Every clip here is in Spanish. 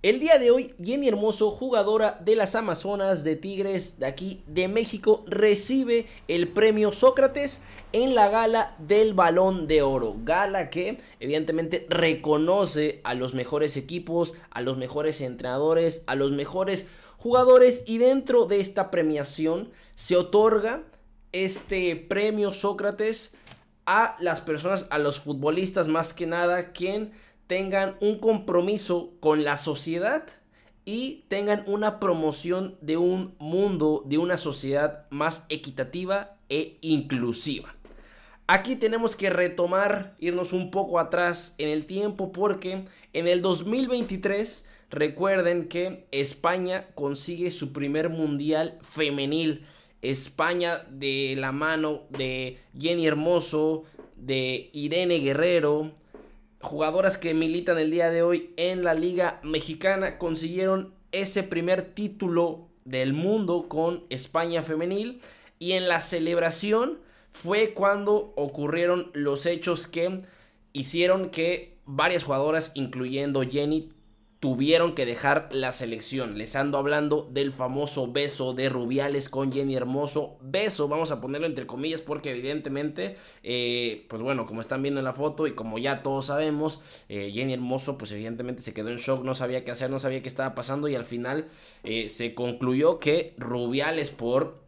El día de hoy, Jenny Hermoso, jugadora de las Amazonas de Tigres de aquí de México, recibe el premio Sócrates en la gala del Balón de Oro. Gala que evidentemente reconoce a los mejores equipos, a los mejores entrenadores, a los mejores jugadores y dentro de esta premiación se otorga este premio Sócrates a las personas, a los futbolistas más que nada, quien tengan un compromiso con la sociedad y tengan una promoción de un mundo, de una sociedad más equitativa e inclusiva. Aquí tenemos que retomar, irnos un poco atrás en el tiempo porque en el 2023 recuerden que España consigue su primer mundial femenil. España de la mano de Jenny Hermoso, de Irene Guerrero, jugadoras que militan el día de hoy en la Liga Mexicana consiguieron ese primer título del mundo con España femenil y en la celebración fue cuando ocurrieron los hechos que hicieron que varias jugadoras incluyendo Jenny tuvieron que dejar la selección. Les ando hablando del famoso beso de Rubiales con Jenny Hermoso. Beso, vamos a ponerlo entre comillas porque evidentemente, eh, pues bueno, como están viendo en la foto y como ya todos sabemos, eh, Jenny Hermoso pues evidentemente se quedó en shock, no sabía qué hacer, no sabía qué estaba pasando y al final eh, se concluyó que Rubiales por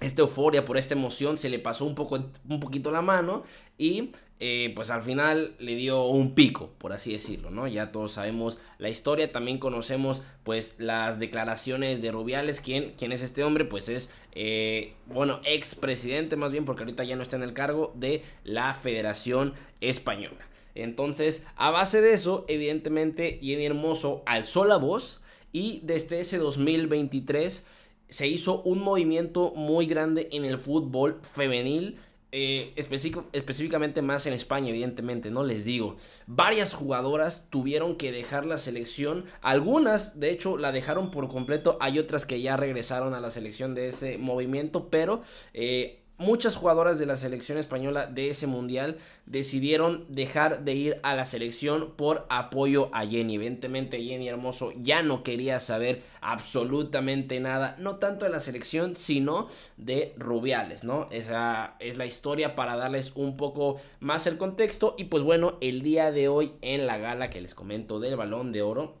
esta euforia, por esta emoción, se le pasó un, poco, un poquito la mano y eh, pues al final le dio un pico, por así decirlo, ¿no? Ya todos sabemos la historia, también conocemos pues las declaraciones de Rubiales, ¿quién, quién es este hombre? Pues es, eh, bueno, expresidente más bien, porque ahorita ya no está en el cargo de la Federación Española. Entonces, a base de eso, evidentemente, Jenny Hermoso alzó la voz y desde ese 2023 se hizo un movimiento muy grande en el fútbol femenil eh, específicamente más en España, evidentemente, no les digo. Varias jugadoras tuvieron que dejar la selección. Algunas, de hecho, la dejaron por completo. Hay otras que ya regresaron a la selección de ese movimiento, pero eh, muchas jugadoras de la selección española de ese mundial decidieron dejar de ir a la selección por apoyo a Jenny. Evidentemente Jenny Hermoso ya no quería saber absolutamente nada, no tanto de la selección, sino de Rubiales, ¿no? Esa es la historia para darles un poco más el contexto y pues bueno, el día de hoy en la gala que les comento del balón de oro.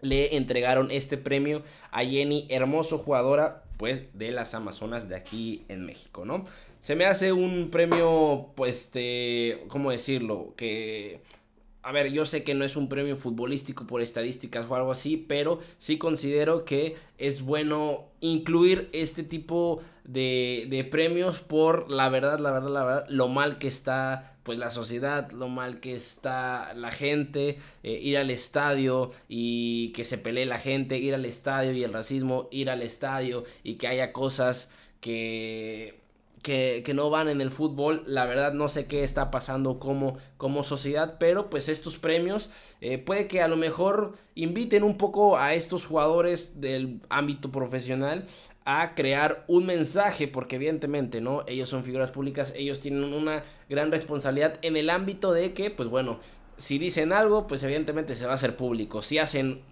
Le entregaron este premio a Jenny, hermoso jugadora pues de las Amazonas de aquí en México, ¿no? Se me hace un premio, pues, este, ¿cómo decirlo? Que... A ver, yo sé que no es un premio futbolístico por estadísticas o algo así, pero sí considero que es bueno incluir este tipo de, de premios por la verdad, la verdad, la verdad, lo mal que está pues la sociedad, lo mal que está la gente, eh, ir al estadio y que se pelee la gente, ir al estadio y el racismo, ir al estadio y que haya cosas que que, no van en el fútbol. La verdad no sé qué está pasando como, como sociedad, pero pues estos premios eh, puede que a lo mejor inviten un poco a estos jugadores del ámbito profesional a crear un mensaje, porque evidentemente, ¿no? Ellos son figuras públicas, ellos tienen una gran responsabilidad en el ámbito de que, pues bueno, si dicen algo, pues evidentemente se va a hacer público. Si hacen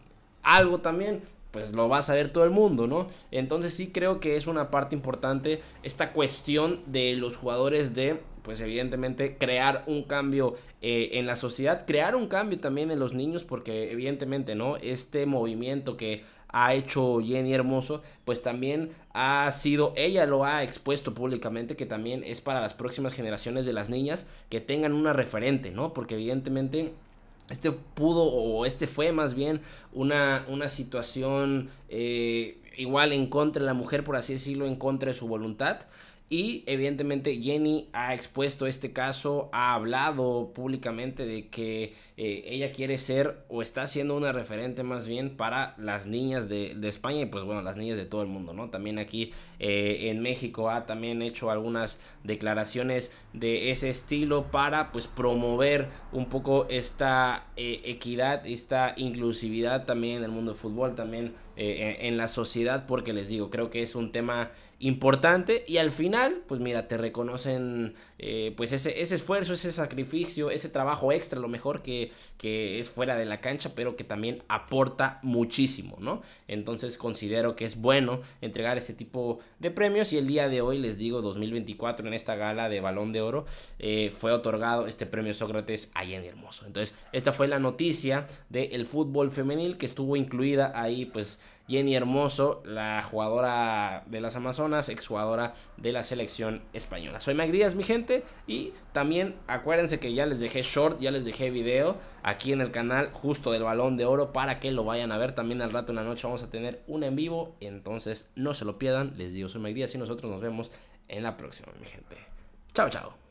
algo también, pues lo va a saber todo el mundo, ¿no? Entonces sí creo que es una parte importante esta cuestión de los jugadores de, pues evidentemente, crear un cambio eh, en la sociedad, crear un cambio también en los niños, porque evidentemente, ¿no? Este movimiento que ha hecho Jenny Hermoso, pues también ha sido, ella lo ha expuesto públicamente, que también es para las próximas generaciones de las niñas que tengan una referente, ¿no? Porque evidentemente este pudo o este fue más bien una, situación eh, igual en contra de la mujer, por así decirlo, en contra de su voluntad. Y evidentemente Jenny ha expuesto este caso, ha hablado públicamente de que eh, ella quiere ser o está siendo una referente más bien para las niñas de, España y pues bueno, las niñas de todo el mundo, ¿no? También aquí eh, en México ha también hecho algunas declaraciones de ese estilo para pues promover un poco esta eh, equidad, esta inclusividad también en el mundo del fútbol, también en la sociedad, porque les digo, creo que es un tema importante y al final pues mira, te reconocen eh, pues ese, esfuerzo, ese sacrificio, ese trabajo extra, lo mejor que, que es fuera de la cancha, pero que también aporta muchísimo, ¿no? Entonces considero que es bueno entregar ese tipo de premios y el día de hoy, les digo, 2024 en esta gala de Balón de Oro eh, fue otorgado este premio Sócrates a Jenny Hermoso. Entonces, esta fue la noticia del fútbol femenil que estuvo incluida ahí pues Jenny Hermoso, la jugadora de las Amazonas, exjugadora de la selección española. Soy Magrías, mi gente, y también acuérdense que ya les dejé short, ya les dejé video aquí en el canal justo del Balón de Oro para que lo vayan a ver también al rato en la noche vamos a tener un en vivo, entonces no se lo pierdan, les digo, soy Magrías y nosotros nos vemos en la próxima, mi gente. Chao, chao.